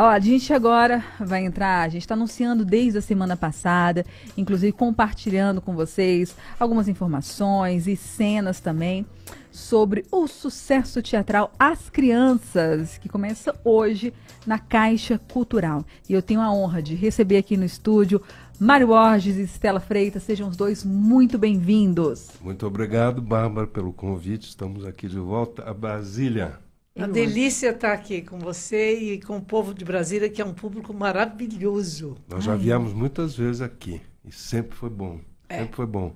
Ó, a gente agora vai entrar, a gente está anunciando desde a semana passada, inclusive compartilhando com vocês algumas informações e cenas também sobre o sucesso teatral As Crianças, que começa hoje na Caixa Cultural. E eu tenho a honra de receber aqui no estúdio Mário Borges e Estela Freitas, sejam os dois muito bem-vindos. Muito obrigado, Bárbara, pelo convite. Estamos aqui de volta a Brasília. Uma eu delícia estar tá aqui com você e com o povo de Brasília, que é um público maravilhoso. Nós já Ai. viemos muitas vezes aqui e sempre foi bom. É. Sempre foi bom.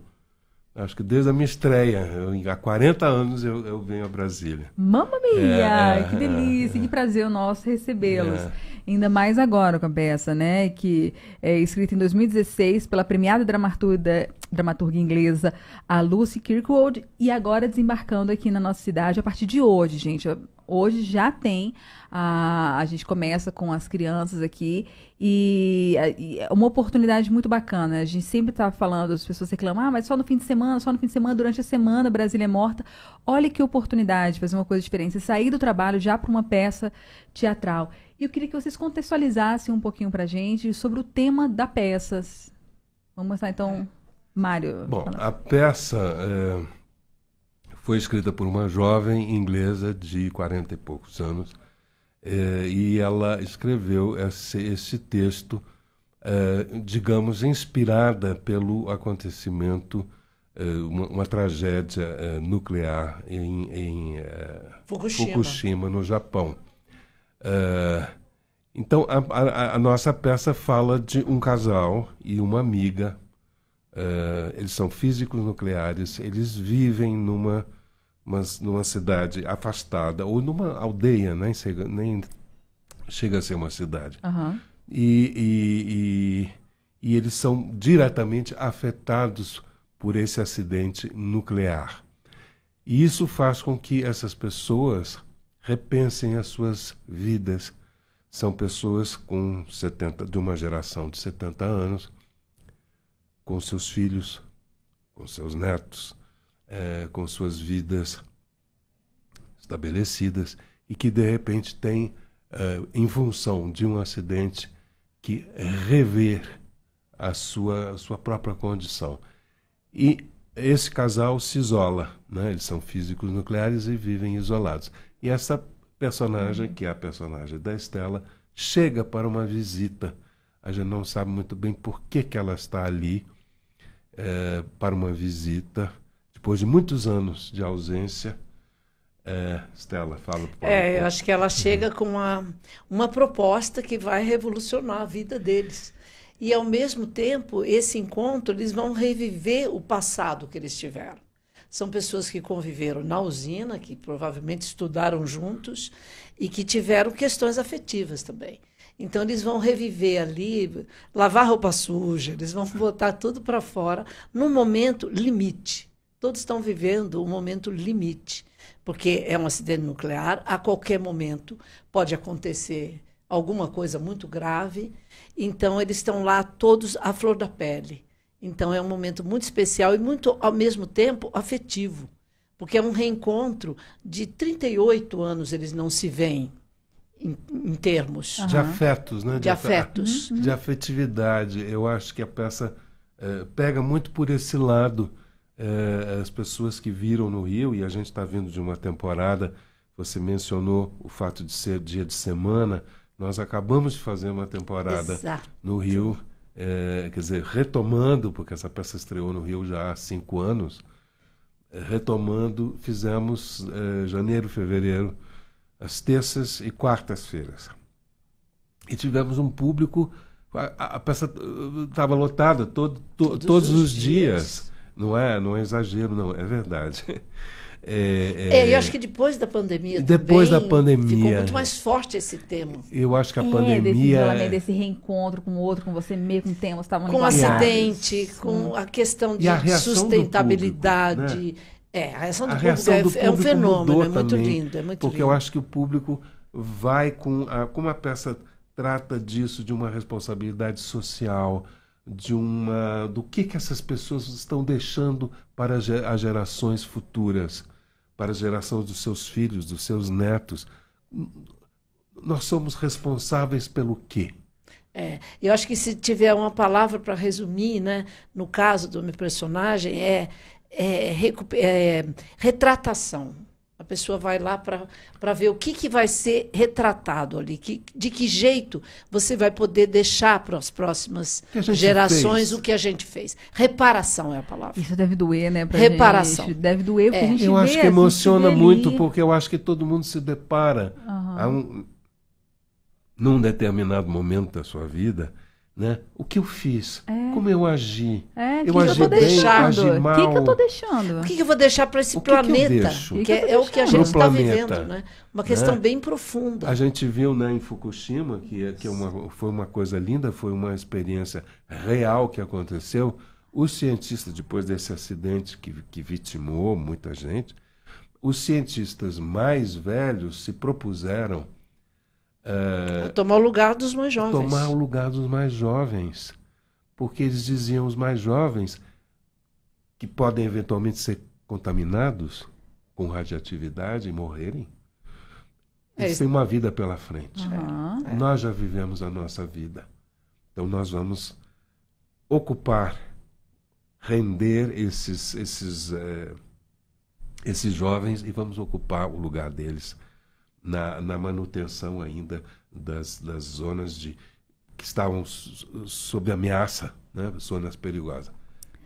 Acho que desde a minha estreia, eu, há 40 anos eu, eu venho a Brasília. Mamma mia! É, que delícia, é, que é. prazer nosso recebê-los. É. Ainda mais agora com a peça, né? Que é escrita em 2016 pela premiada dramaturga, dramaturga inglesa a Lucy Kirkwood e agora desembarcando aqui na nossa cidade a partir de hoje, gente. Hoje já tem, a, a gente começa com as crianças aqui e, e é uma oportunidade muito bacana. A gente sempre está falando, as pessoas reclamam, ah, mas só no fim de semana, só no fim de semana, durante a semana Brasília é morta. Olha que oportunidade fazer uma coisa diferente, sair do trabalho já para uma peça teatral. E eu queria que vocês contextualizassem um pouquinho para a gente sobre o tema da peça. Vamos lá então, Mário. Bom, falando. a peça... É foi escrita por uma jovem inglesa de 40 e poucos anos, eh, e ela escreveu esse, esse texto, eh, digamos, inspirada pelo acontecimento, eh, uma, uma, tragédia nuclear em, em Fukushima. Fukushima. no Japão. então, a, a, a nossa peça fala de um casal e uma amiga Uh, eles são físicos nucleares, eles vivem numa, uma, numa cidade afastada, ou numa aldeia, nem né, chega, nem chega a ser uma cidade. Uhum. E, e, e, e, eles são diretamente afetados por esse acidente nuclear. E isso faz com que essas pessoas repensem as suas vidas. São pessoas com 70, de uma geração de 70 anos, com seus filhos, com seus netos, é, com suas vidas estabelecidas e que de repente tem, é, em função de um acidente, que rever a sua, a sua própria condição. E esse casal se isola, né? eles são físicos nucleares e vivem isolados. E essa personagem, uhum. que é a personagem da Estela, chega para uma visita. A gente não sabe muito bem por que, que ela está ali, é, para uma visita, depois de muitos anos de ausência. É, Stella, fala. É, eu acho que ela chega com uma, uma proposta que vai revolucionar a vida deles. E, ao mesmo tempo, esse encontro, eles vão reviver o passado que eles tiveram. São pessoas que conviveram na usina, que provavelmente estudaram juntos e que tiveram questões afetivas também. Então eles vão reviver ali, lavar roupa suja, eles vão botar tudo para fora num momento limite. Todos estão vivendo um momento limite, porque é um acidente nuclear, a qualquer momento pode acontecer alguma coisa muito grave. Então eles estão lá todos à flor da pele. Então é um momento muito especial e muito ao mesmo tempo afetivo, porque é um reencontro de 38 anos eles não se veem em, em termos. De afetos, né? De, de afetos. Uhum. De afetividade. Eu acho que a peça é, pega muito por esse lado. É, as pessoas que viram no Rio, e a gente está vindo de uma temporada, você mencionou o fato de ser dia de semana, nós acabamos de fazer uma temporada Exato. no Rio, é, quer dizer, retomando, porque essa peça estreou no Rio já há cinco anos, retomando, fizemos é, janeiro, fevereiro, às terças e quartas-feiras. E tivemos um público, a, a peça estava eh, lotada todo, to, todos, todos, os dias. dias. Não é, não é exagero, não, é verdade. É, é... é, eu acho que depois da pandemia. Depois também, da pandemia. Ficou muito mais forte esse tema. Eu acho que a é, pandemia. Desse, desse reencontro com o outro, com você mesmo, com temas estavam Com o acidente, com a questão de a sustentabilidade, público, né? É, a reação do, a reação público, é do público, é, um fenômeno, é muito também, lindo. É muito porque lindo. eu acho que o público vai com. A, como a peça trata disso, de uma responsabilidade social, de uma do que, que essas pessoas estão deixando para as gerações futuras, para a geração dos seus filhos, dos seus netos. Nós somos responsáveis pelo quê? É, eu acho que se tiver uma palavra para resumir, né, no caso do meu personagem, é é, é, retratação. A pessoa vai lá para ver o que, que vai ser retratado ali, que, de que jeito você vai poder deixar para as próximas gerações fez. o que a gente fez. Reparação é a palavra. Isso deve doer, né? Pra Reparação. Gente. Deve doer. É. eu acho que emociona muito, porque eu acho que todo mundo se depara uhum. a um, num determinado momento da sua vida né? O que eu fiz? É. Como eu agi? É, eu que agi eu bem, agi mal. O que, que, eu tô deixando? O que, que eu vou deixar para esse o planeta? Que, que é, é, o que a gente está vivendo, né? Uma né? questão né? bem profunda. A gente viu né, em Fukushima, que, é, que é uma, foi uma coisa linda, foi uma experiência real que aconteceu. Os cientistas, depois desse acidente que, que vitimou muita gente, os cientistas mais velhos se propuseram ah, tomar o lugar dos mais jovens. Tomar o lugar dos mais jovens. Porque eles diziam os mais jovens que podem eventualmente ser contaminados com radioatividade e morrerem. Eles é têm uma vida pela frente. Uhum. Nós já vivemos a nossa vida. Então nós vamos ocupar, render esses, esses, eh, esses jovens e vamos ocupar o lugar deles na, na manutenção ainda das, das zonas de, que estavam sob ameaça, né? zonas perigosas.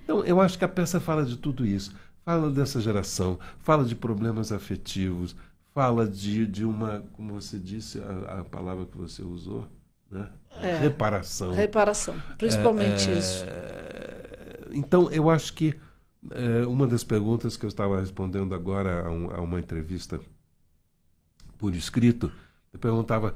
Então, eu acho que a peça fala de tudo isso. Fala dessa geração, fala de problemas afetivos, fala de, de uma, como você disse, a, a palavra que você usou, né? É, reparação. Reparação, principalmente é, é, isso. Então, eu acho que é, uma das perguntas que eu estava respondendo agora a, um, a uma entrevista por escrito, eu perguntava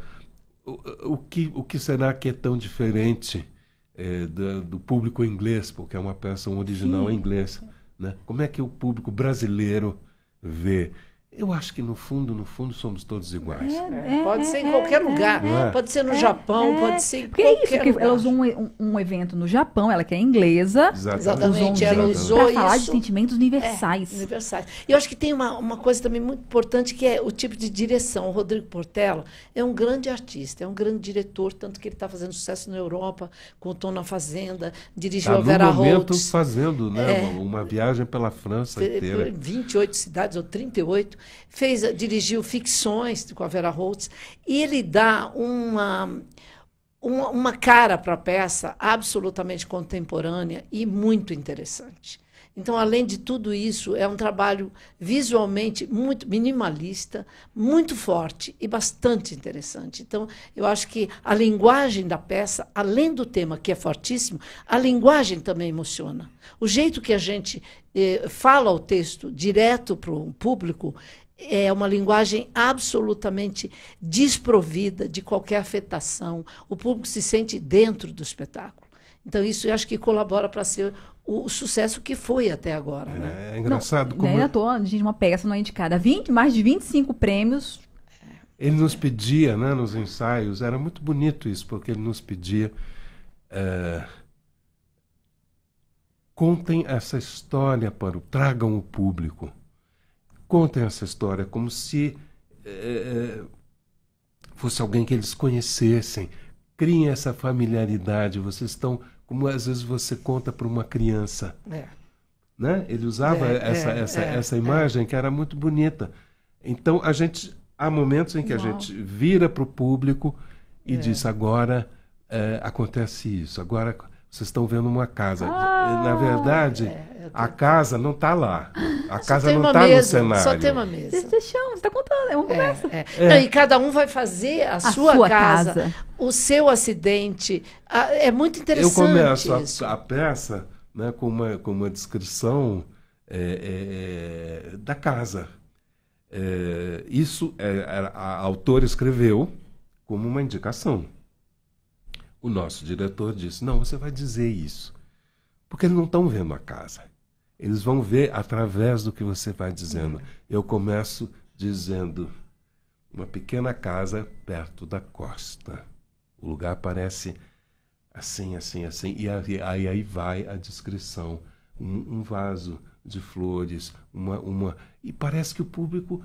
o, o que o que será que é tão diferente é, eh, do, do, público inglês, porque é uma peça um original Sim. em inglês, né? Como é que o público brasileiro vê eu acho que no fundo, no fundo, somos todos iguais. É, é, pode é, ser em é, qualquer é. lugar. pode ser no Japão, pode ser em Porque qualquer é isso, lugar. Ela usou um, um, evento no Japão, ela que é inglesa. Exatamente, ela usou, isso. ela falar de sentimentos universais. universais. E eu acho que tem uma, uma coisa também muito importante, que é o tipo de direção. O Rodrigo Portela é um grande artista, é um grande diretor, tanto que ele está fazendo sucesso na Europa, com o Tom na Fazenda, dirigiu tá, a Vera momento Holtz. fazendo né, uma, uma, viagem pela França inteira. 28 cidades, ou 38 fez, dirigiu ficções com a Vera Holtz, e ele dá uma, uma, uma cara para a peça absolutamente contemporânea e muito interessante. Então, além de tudo isso, é um trabalho visualmente muito minimalista, muito forte e bastante interessante. Então, eu acho que a linguagem da peça, além do tema que é fortíssimo, a linguagem também emociona. O jeito que a gente eh, fala o texto direto para o público é uma linguagem absolutamente desprovida de qualquer afetação. O público se sente dentro do espetáculo. Então, isso eu acho que colabora para ser o, o, sucesso que foi até agora. Né? É, é engraçado. Não, como... Né, eu... tô, gente, uma peça não é indicada. 20, mais de 25 prêmios. É. Ele nos pedia, né, nos ensaios, era muito bonito isso, porque ele nos pedia. É... Contem essa história para o. Tragam o público. Contem essa história como se. É, é fosse alguém que eles conhecessem, criem essa familiaridade. Vocês estão, como às vezes você conta para uma criança. É. Né? Ele usava é, essa, é, essa, é, essa é. imagem que era muito bonita. Então, a gente há momentos em que a gente vira para o público e é. diz: agora acontece isso, agora vocês estão vendo uma casa. Ah, Na verdade, é, tô... a casa não está lá. A Só casa não está no cenário. Só tem uma mesa. Está Tá, é uma é, conversa. É, é. Não, e cada um vai fazer a, a sua, sua casa, casa, o seu acidente. é muito interessante. Eu começo isso. A, a, peça né, com, uma, com uma descrição é, é, é da casa. isso a, autora escreveu como uma indicação. O nosso diretor disse: não, você vai dizer isso. Porque eles não estão vendo a casa. Eles vão ver através do que você vai dizendo. Uhum. Eu começo dizendo: Uma pequena casa perto da costa. O lugar parece assim, assim, assim. E aí, aí vai a descrição: um, um vaso de flores, uma, uma. E parece que o público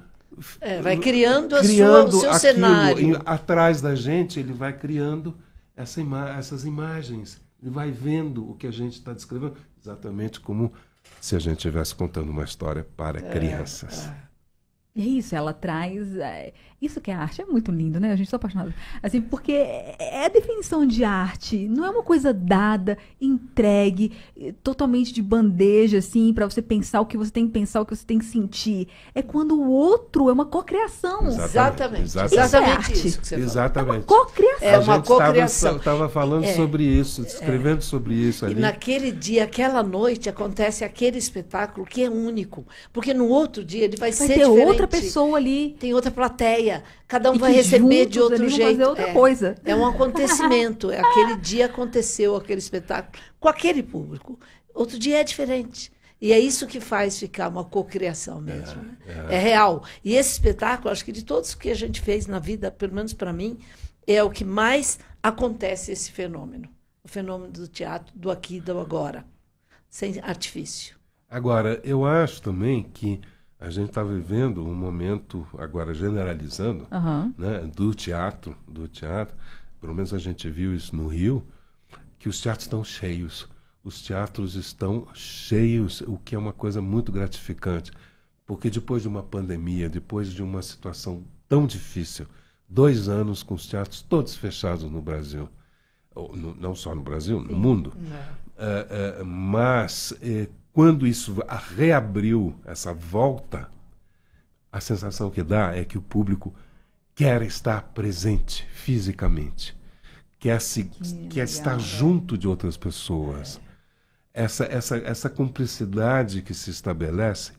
é, vai criando, criando sua, o seu aquilo, cenário. atrás da gente, ele vai criando essa ima essas imagens. Ele vai vendo o que a gente está descrevendo, exatamente como se a gente estivesse contando uma história para é, crianças. É. É isso, ela traz. É, isso que é arte é muito lindo, né? A gente está apaixonado. Assim, porque é, é a definição de arte, não é uma coisa dada, entregue, eh, totalmente de bandeja, assim, para você pensar o que você tem que pensar, o que você tem que sentir. É quando o outro é uma cocriação. Exatamente. Exatamente, exatamente isso, é isso que você Exatamente. Falou. É uma cocriação. É uma cocriação. Estava falando é, sobre isso, escrevendo é. sobre isso ali. E naquele dia, aquela noite, acontece aquele espetáculo que é único. Porque no outro dia ele vai, vai ser ter diferente. Outra outra pessoa ali. Tem outra plateia. Cada um e vai receber de outro jeito. Fazer outra é, coisa. é um acontecimento. aquele dia aconteceu aquele espetáculo com aquele público. Outro dia é diferente. E é isso que faz ficar uma cocriação mesmo. É, né? é. é, real. E esse espetáculo, acho que de todos que a gente fez na vida, pelo menos para mim, é o que mais acontece esse fenômeno. O fenômeno do teatro, do aqui e do agora. Sem artifício. Agora, eu acho também que a gente está vivendo um momento agora generalizando uhum. né, do teatro do teatro pelo menos a gente viu isso no Rio que os teatros estão cheios os teatros estão cheios o que é uma coisa muito gratificante porque depois de uma pandemia depois de uma situação tão difícil dois anos com os teatros todos fechados no Brasil no, não só no Brasil no mundo é, é, mas é, quando isso reabriu, essa volta, a sensação que dá é que o público quer estar presente fisicamente, quer, se, que quer estar junto de outras pessoas. É. Essa, essa, essa cumplicidade que se estabelece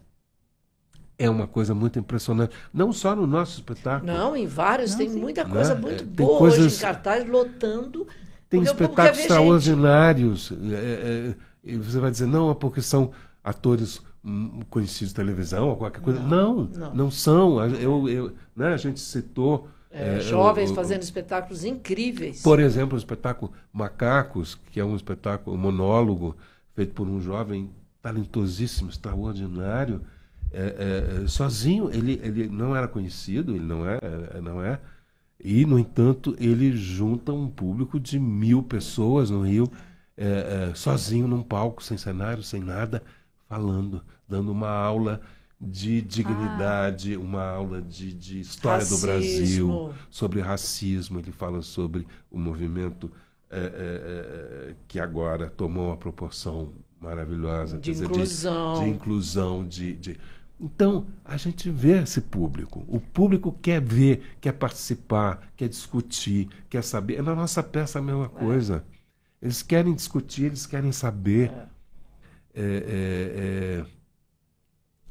é uma coisa muito impressionante. Não só no nosso espetáculo. Não, em vários. Não, tem sim. muita né? coisa Não, muito boa coisas, hoje em cartaz, lotando. Tem espetáculos extraordinários. É, é e você vai dizer, não, é porque são atores hum, conhecidos de televisão ou qualquer coisa. Não, não, não. não são. Eu, eu, né, a gente citou. É, é jovens fazendo espetáculos incríveis. Por exemplo, o espetáculo Macacos, que é um espetáculo, um monólogo, feito por um jovem talentosíssimo, extraordinário, é, é, é sozinho. Ele, ele não era conhecido, ele não é, não é. E, no entanto, ele junta um público de mil pessoas no Rio é, é, sozinho num palco, sem cenário, sem nada, falando, dando uma aula de dignidade, ah. uma aula de, de história racismo. do Brasil, sobre racismo. Ele fala sobre o movimento é, é, é que agora tomou a proporção maravilhosa de dizer, inclusão. De, de inclusão, de, de... Então, a gente vê esse público. O público quer ver, quer participar, quer discutir, quer saber. É na nossa peça a mesma é. coisa. Eles querem discutir, eles querem saber. É. é, é,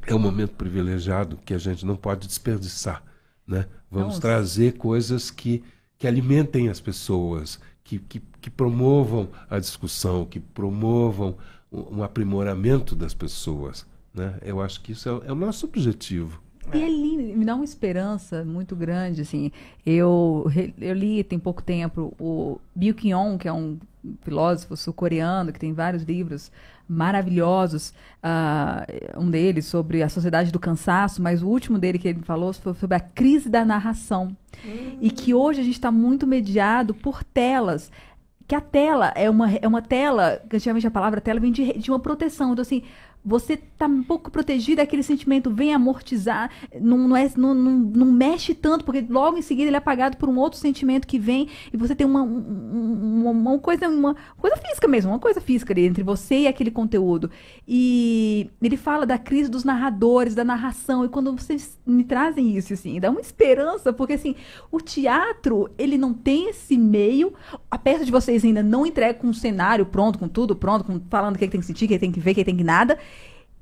é, é um momento privilegiado que a gente não pode desperdiçar. Né? Vamos trazer coisas que, que alimentem as pessoas, que, que, que promovam a discussão, que promovam um aprimoramento das pessoas. Né? Eu acho que isso é, é o nosso objetivo. E é lindo, me dá uma esperança muito grande, assim. Eu, eu li tem pouco tempo o Bill Kion, que é um filósofo sul-coreano, que tem vários livros maravilhosos, uh, um deles sobre a sociedade do cansaço, mas o último dele que ele falou foi sobre a crise da narração. Hum. E que hum. hoje a gente está muito mediado por telas que a tela é uma, é uma tela, que antigamente a palavra tela vem de, de uma proteção. Então, assim, você está um pouco protegido, aquele sentimento vem amortizar, não, não, é, não, não, não, mexe tanto, porque logo em seguida ele é apagado por um outro sentimento que vem e você tem uma, uma, uma coisa, uma coisa física mesmo, uma coisa física ali, entre você e aquele conteúdo. E ele fala da crise dos narradores, da narração, e quando vocês me trazem isso, assim, dá uma esperança, porque assim, o teatro, ele não tem esse meio, a peça de vocês ainda não entrega com um cenário pronto, com tudo pronto, com, falando o que, é tem que sentir, o é que, tem que ver, o que é tem que nada,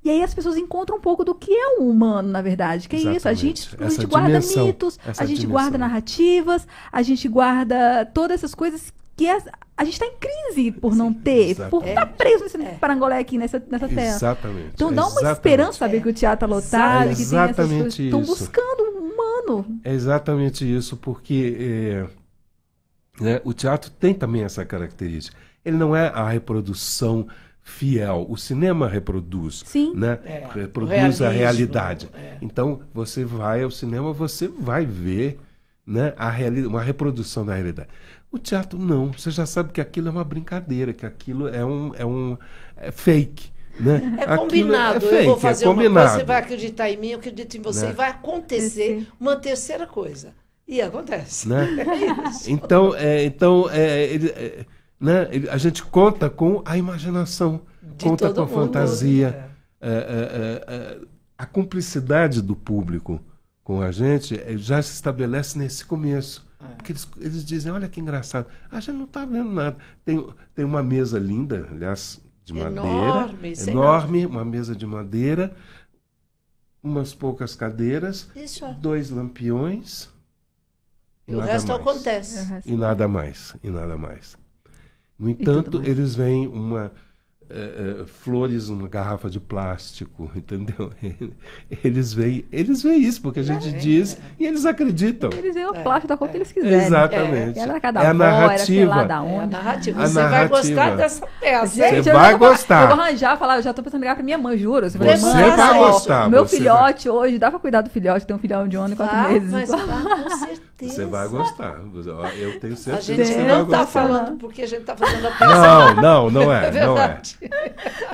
e aí as pessoas encontram um pouco do que é o humano, na verdade. Que é isso. A gente, a gente guarda mitos, a gente guarda narrativas, a gente guarda todas essas coisas que as, a gente está em crise por não ter, exatamente. por estar tá é, preso nesse é. parangolé aqui nessa, nessa terra. Exatamente. Então dá uma esperança saber é. que o teatro está lotado, é que tem essas Estão buscando um humano. É exatamente isso, porque é, né, o teatro tem também essa característica. Ele não é a reprodução fiel. O cinema reproduz, Sim, né? É, reproduz a realidade. É. Então você vai ao cinema, você vai ver, né? A reali uma reprodução da realidade. O teatro não. Você já sabe que aquilo é uma brincadeira, que aquilo é um é um é fake. Né? É, é combinado. É fake, eu vou fazer é uma coisa, você vai acreditar em mim, eu acredito em você. Né? E vai acontecer uma terceira coisa. E acontece. Né? É então, é, então ele, né? A gente conta com a imaginação, De conta com a mundo. fantasia. É. É, é. é, é, a cumplicidade do público com a gente eh, já se estabelece nesse começo. É. Porque eles, eles dizem, olha que engraçado, a gente não está vendo nada. Tem, tem uma mesa linda, aliás, de madeira. Enorme, enorme, uma mesa de madeira, umas poucas cadeiras, Isso. dois lampiões. E, e o resto mais. acontece. E nada mais, e nada mais. No entanto, eles veem uma é, flores numa garrafa de plástico, entendeu? Eles veem, eles veem isso porque a gente é, diz é. e eles acreditam. Eles veem o plástico da cor que eles é. quiserem. Exatamente. Era é, é cada é a narrativa. Era, lá, é a narrativa. Você a narrativa. vai gostar dessa peça. você vai gostar. Falar, eu vou arranjar, falar, eu já estou pensando em ligar para minha mãe, juro. Você, vai, você vai gostar. Meu filhote vai. hoje, dá para cuidar do filhote, tem um filhão de um ano e quatro ah, meses. Mas, tá, com certeza. certeza. Você vai gostar. Eu tenho certeza. A gente não está falando porque a gente está fazendo a peça. Não, não, não é. é não é.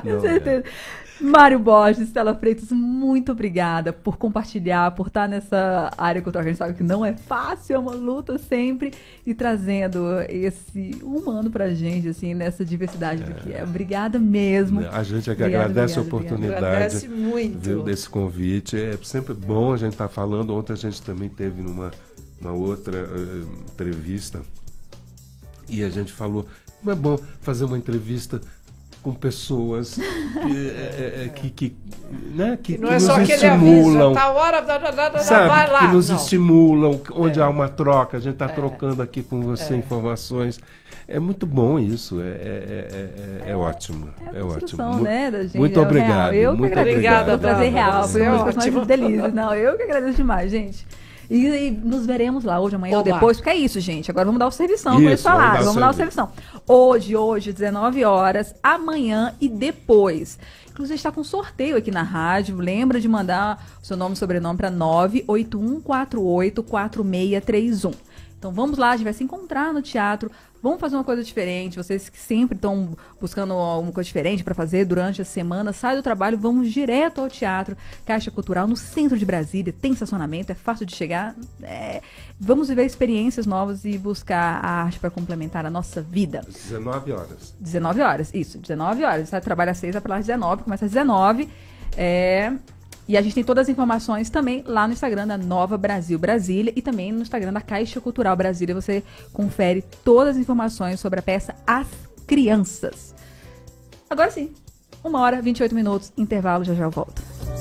Com é. certeza. É. Mário Borges, Estela Freitas, muito obrigada por compartilhar, por estar nessa área cultural a gente sabe que não é fácil, é uma luta sempre, e trazendo esse humano para a gente, assim, nessa diversidade é. do que é. é. Obrigada mesmo. A gente é que obrigada, agradece obrigada, a oportunidade. Agradece muito. Viu, desse convite. É sempre bom a gente estar tá falando. Ontem a gente também teve numa uma outra uh, entrevista e a gente falou, não é bom fazer uma entrevista com pessoas que, que, que, né, que, não que é nos só estimulam, avisa, tá hora, da, da, da, sabe, lá, que nos não. estimulam, onde é. há uma troca, a gente está é. trocando aqui com você é. informações. É muito bom isso, é, é, é ótimo, é, ótimo. Né, gente, muito obrigado, real. eu muito obrigado. Obrigada, prazer real, foi uma das mais delícias. Não, eu que agradeço demais, gente. E, e nos veremos lá hoje, amanhã Oba. ou depois, porque é isso, gente. Agora vamos dar o serviço isso, como eles falaram. Vamos, vamos dar o serviço Hoje, hoje, 19 horas, amanhã e depois. Inclusive, está com sorteio aqui na rádio. Lembra de mandar o seu nome e sobrenome para 981484631. Então vamos lá, a gente vai se encontrar no teatro Vamos fazer uma coisa diferente. Vocês que sempre estão buscando alguma coisa diferente para fazer durante a semana, sai do trabalho, vamos direto ao teatro Caixa Cultural no centro de Brasília. Tem estacionamento, é fácil de chegar. É... Vamos viver experiências novas e buscar a arte para complementar a nossa vida. 19 horas. 19 horas, isso, 19 horas. do trabalha às 6, vai para lá às 19, começa às 19. É, e a gente tem todas as informações também lá no Instagram da Nova Brasil Brasília e também no Instagram da Caixa Cultural Brasília. Você confere todas as informações sobre a peça As Crianças. Agora sim, uma hora, 28 minutos, intervalo, já já eu volto.